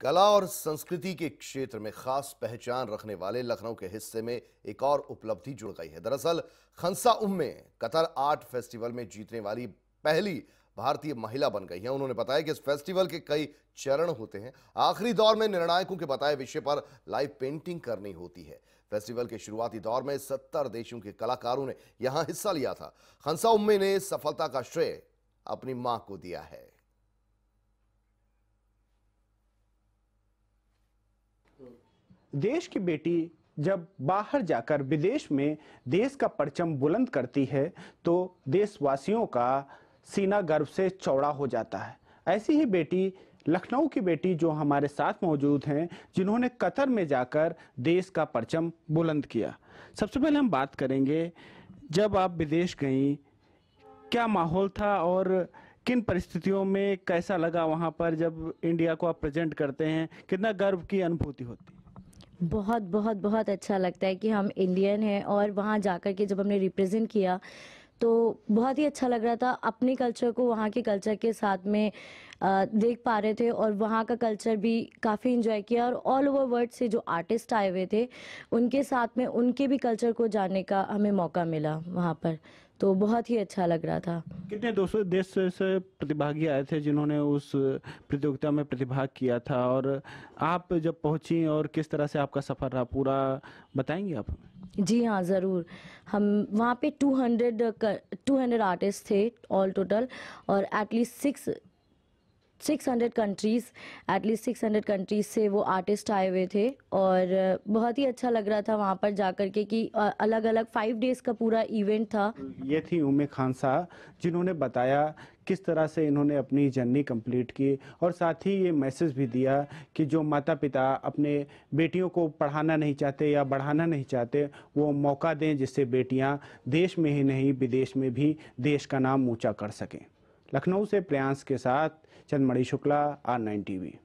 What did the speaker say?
कला और संस्कृति के क्षेत्र में खास पहचान रखने वाले लखनऊ के हिस्से में एक और उपलब्धि जुड़ गई है दरअसल Khansa Umme Qatar art festival में जीतने वाली पहली भारतीय महिला बन गई है उन्होंने बताया कि इस फेस्टिवल के कई चरण होते हैं आखिरी दौर में निर्णायकों के बताए विषय पर लाइव पेंटिंग करनी होती है फेस्टिवल के शुरुआती दौर में सत्तर देशों के कलाकारों ने यहां हिस्सा लिया था खंसा उम्मे ने सफलता का श्रेय अपनी मां को दिया है देश की बेटी जब बाहर जाकर विदेश में देश का परचम बुलंद करती है तो देशवासियों का सीना गर्व से चौड़ा हो जाता है ऐसी ही बेटी लखनऊ की बेटी जो हमारे साथ मौजूद हैं जिन्होंने कतर में जाकर देश का परचम बुलंद किया सबसे पहले हम बात करेंगे जब आप विदेश गई क्या माहौल था और किन परिस्थितियों में कैसा लगा वहाँ पर जब इंडिया को आप प्रेजेंट करते हैं कितना गर्व की अनुभूति होती है बहुत बहुत बहुत अच्छा लगता है कि हम इंडियन हैं और वहाँ जाकर के जब हमने रिप्रेजेंट किया तो बहुत ही अच्छा लग रहा था अपने कल्चर को वहाँ के कल्चर के साथ में देख पा रहे थे और वहाँ का कल्चर भी काफ़ी इंजॉय किया और ऑल ओवर वर्ल्ड से जो आर्टिस्ट आए हुए थे उनके साथ में उनके भी कल्चर को जानने का हमें मौका मिला वहाँ पर तो बहुत ही अच्छा लग रहा था कितने दोस्तों देश से प्रतिभागी आए थे जिन्होंने उस प्रतियोगिता में प्रतिभाग किया था और आप जब पहुंची और किस तरह से आपका सफ़र रहा पूरा बताएंगे आप हमें जी हाँ ज़रूर हम वहाँ पे 200 200 आर्टिस्ट थे ऑल टोटल और at least six 600 countries at least 600 countries से वो आर्टिस्ट आए हुए थे और बहुत ही अच्छा लग रहा था वहाँ पर जा कर के कि अलग अलग फाइव डेज़ का पूरा इवेंट था ये थी उमे खान साहब जिन्होंने बताया किस तरह से इन्होंने अपनी जर्नी कंप्लीट की और साथ ही ये मैसेज भी दिया कि जो माता पिता अपने बेटियों को पढ़ाना नहीं चाहते या बढ़ाना नहीं चाहते वो मौका दें जिससे बेटियां देश में ही नहीं विदेश में भी देश का नाम ऊंचा कर सकें लखनऊ से प्रयास के साथ Chandmani Shukla R nine TV